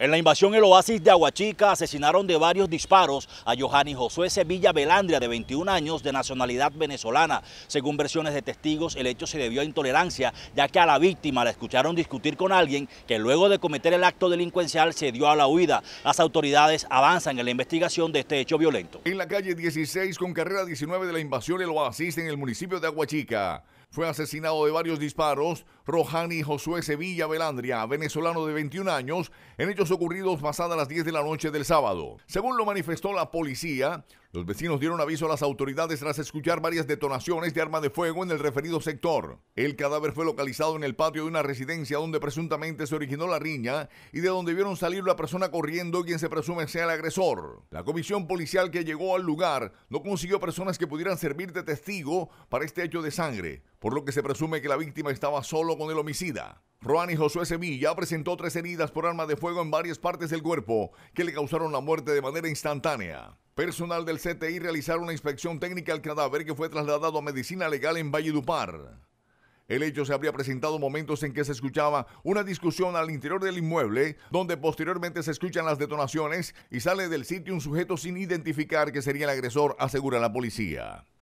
En la invasión el oasis de Aguachica asesinaron de varios disparos a Johanny Josué Sevilla Belandria, de 21 años, de nacionalidad venezolana. Según versiones de testigos, el hecho se debió a intolerancia, ya que a la víctima la escucharon discutir con alguien que luego de cometer el acto delincuencial se dio a la huida. Las autoridades avanzan en la investigación de este hecho violento. En la calle 16 con carrera 19 de la invasión el oasis en el municipio de Aguachica fue asesinado de varios disparos Rojani Josué Sevilla Velandria, venezolano de 21 años, en hechos ocurridos pasadas las 10 de la noche del sábado. Según lo manifestó la policía, los vecinos dieron aviso a las autoridades tras escuchar varias detonaciones de arma de fuego en el referido sector. El cadáver fue localizado en el patio de una residencia donde presuntamente se originó la riña y de donde vieron salir la persona corriendo quien se presume sea el agresor. La comisión policial que llegó al lugar no consiguió personas que pudieran servir de testigo para este hecho de sangre, por lo que se presume que la víctima estaba solo con el homicida. y Josué Sevilla presentó tres heridas por arma de fuego en varias partes del cuerpo que le causaron la muerte de manera instantánea. Personal del CTI realizaron una inspección técnica al cadáver que fue trasladado a medicina legal en Valledupar. El hecho se habría presentado momentos en que se escuchaba una discusión al interior del inmueble, donde posteriormente se escuchan las detonaciones y sale del sitio un sujeto sin identificar que sería el agresor, asegura la policía.